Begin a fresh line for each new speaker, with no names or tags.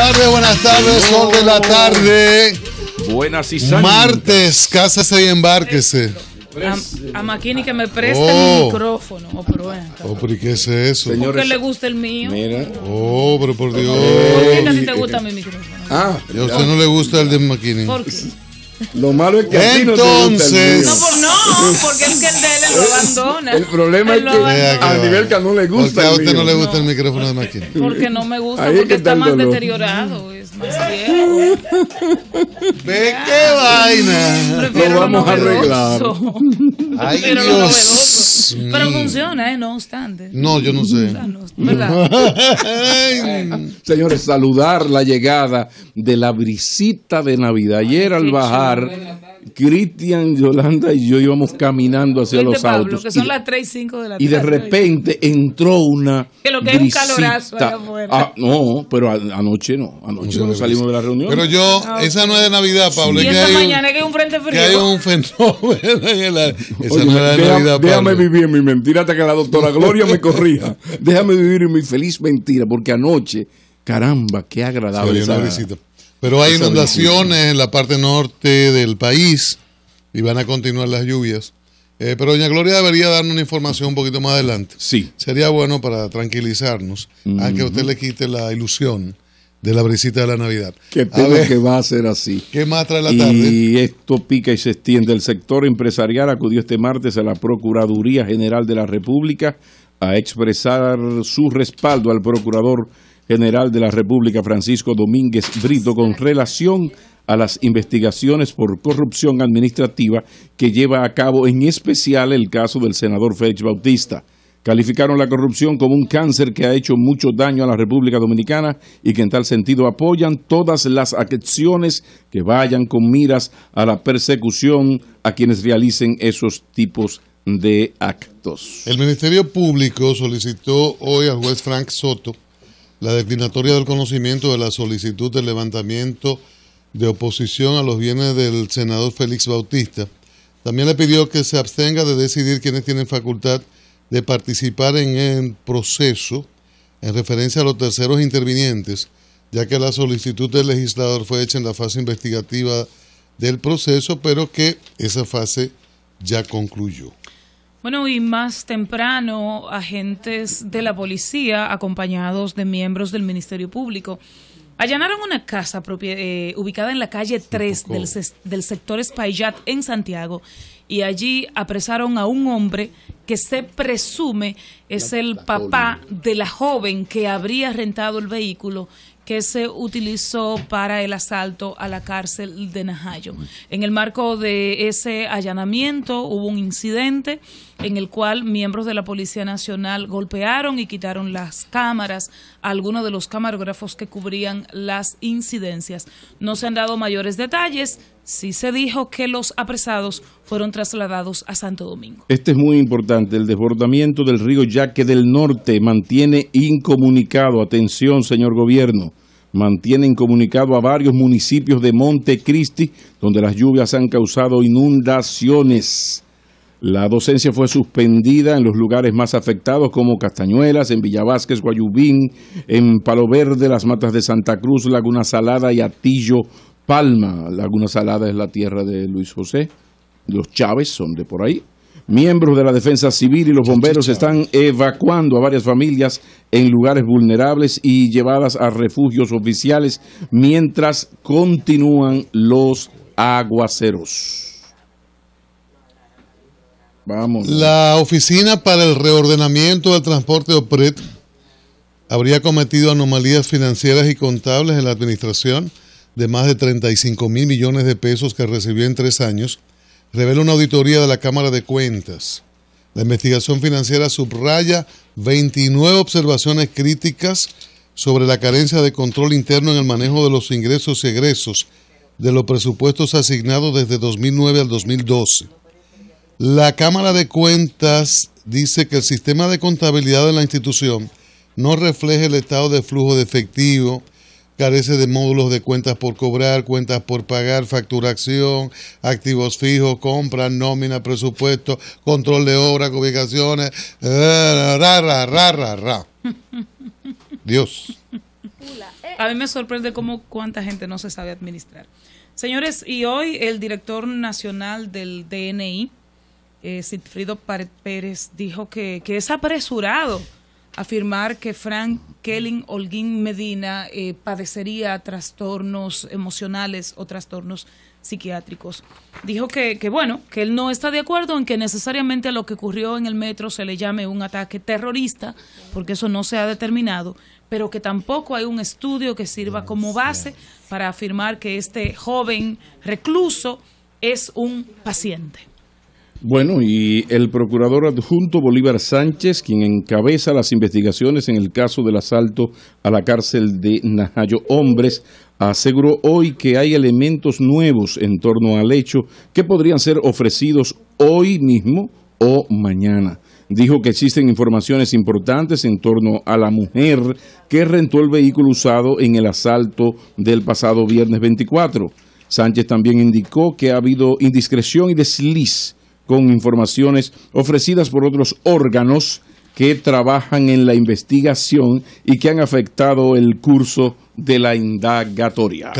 tardes, buenas tardes, sol de la tarde. Buenas y Martes, cásese y embárquese.
A, Makini que me preste mi oh. micrófono. Oh,
pero oh, ¿qué es eso? ¿Qué le
gusta el mío. Mira.
Oh, pero por Dios. Oh, ¿Por qué casi te gusta eh, mi micrófono? Ah, a usted no le gusta el de Makini ¿Por qué? Lo malo es que Entonces, no, gusta el mío. no, por, no,
porque es que eh, abandona. El problema es que a
nivel que no le gusta. a usted no le gusta el micrófono de máquina? Porque no me gusta, porque está, más deteriorado. Es más ¿Ve qué vaina?
Lo vamos a arreglar. Pero lo Pero funciona, ¿eh? No obstante. No, yo no sé.
Señores, saludar la llegada de la brisita de Navidad. Ayer al bajar Cristian, Yolanda y yo íbamos caminando hacia los autos. son y,
las 3 y 5 de la tarde. Y de repente
entró una. Que lo que es un calorazo Ah, no, pero anoche no. Anoche no, salimos de la reunión. Pero yo, ah, esa no es de Navidad, Pablo. Y esta mañana
que hay un frente frío. hay
un fenómeno Esa no es de Navidad, Déjame vivir mi mentira hasta que la doctora Gloria me corrija. Déjame vivir mi feliz mentira, porque anoche, caramba, qué agradable.
Pero hay inundaciones en la parte norte del país y van a continuar las lluvias. Eh, pero doña Gloria debería darnos una información un poquito más adelante. Sí. Sería bueno para tranquilizarnos, aunque a usted le quite la ilusión de la brisita de la Navidad. Que que
va a ser así. ¿Qué más trae la tarde? Y esto pica y se extiende. El sector empresarial acudió este martes a la Procuraduría General de la República a expresar su respaldo al procurador General de la República, Francisco Domínguez Brito, con relación a las investigaciones por corrupción administrativa que lleva a cabo en especial el caso del senador Félix Bautista. Calificaron la corrupción como un cáncer que ha hecho mucho daño a la República Dominicana y que en tal sentido apoyan todas las acciones que vayan con miras a la persecución a quienes realicen esos tipos de actos.
El Ministerio Público solicitó hoy al juez Frank Soto la declinatoria del conocimiento de la solicitud del levantamiento de oposición a los bienes del senador Félix Bautista. También le pidió que se abstenga de decidir quienes tienen facultad de participar en el proceso en referencia a los terceros intervinientes, ya que la solicitud del legislador fue hecha en la fase investigativa del proceso, pero que esa fase ya concluyó.
Bueno, y más temprano, agentes de la policía, acompañados de miembros del Ministerio Público, allanaron una casa eh, ubicada en la calle 3 del, del sector Espaillat en Santiago y allí apresaron a un hombre que se presume es el papá de la joven que habría rentado el vehículo que se utilizó para el asalto a la cárcel de Najayo. En el marco de ese allanamiento hubo un incidente en el cual miembros de la Policía Nacional golpearon y quitaron las cámaras a algunos de los camarógrafos que cubrían las incidencias. No se han dado mayores detalles, sí se dijo que los apresados fueron trasladados a Santo Domingo.
Este es muy importante, el desbordamiento del río Yaque del Norte mantiene incomunicado, atención señor gobierno, Mantienen comunicado a varios municipios de Montecristi, donde las lluvias han causado inundaciones. La docencia fue suspendida en los lugares más afectados como Castañuelas, en Villavásquez, Guayubín, en Palo Verde, las Matas de Santa Cruz, Laguna Salada y Atillo, Palma. Laguna Salada es la tierra de Luis José, los Chávez son de por ahí, Miembros de la Defensa Civil y los bomberos están evacuando a varias familias en lugares vulnerables y llevadas a refugios oficiales mientras continúan los aguaceros. Vamos.
La Oficina para el Reordenamiento del Transporte OPRET habría cometido anomalías financieras y contables en la administración de más de 35 mil millones de pesos que recibió en tres años revela una auditoría de la Cámara de Cuentas. La investigación financiera subraya 29 observaciones críticas sobre la carencia de control interno en el manejo de los ingresos y egresos de los presupuestos asignados desde 2009 al 2012. La Cámara de Cuentas dice que el sistema de contabilidad de la institución no refleja el estado de flujo de efectivo, carece de módulos de cuentas por cobrar, cuentas por pagar, facturación, activos fijos, compras, nómina, presupuesto, control de obra, ubicaciones. Dios.
Eh. A mí me sorprende cómo cuánta gente no se sabe administrar. Señores, y hoy el director nacional del DNI, eh, Pérez, dijo que, que es apresurado afirmar que Frank Kelling Holguín Medina eh, padecería trastornos emocionales o trastornos psiquiátricos. Dijo que, que, bueno, que él no está de acuerdo en que necesariamente a lo que ocurrió en el metro se le llame un ataque terrorista, porque eso no se ha determinado, pero que tampoco hay un estudio que sirva como base para afirmar que este joven recluso es un paciente.
Bueno, y el procurador adjunto Bolívar Sánchez, quien encabeza las investigaciones en el caso del asalto a la cárcel de Najayo Hombres, aseguró hoy que hay elementos nuevos en torno al hecho que podrían ser ofrecidos hoy mismo o mañana. Dijo que existen informaciones importantes en torno a la mujer que rentó el vehículo usado en el asalto del pasado viernes 24. Sánchez también indicó que ha habido indiscreción y desliz con informaciones ofrecidas por otros órganos que trabajan en la investigación y que han afectado el curso de la indagatoria.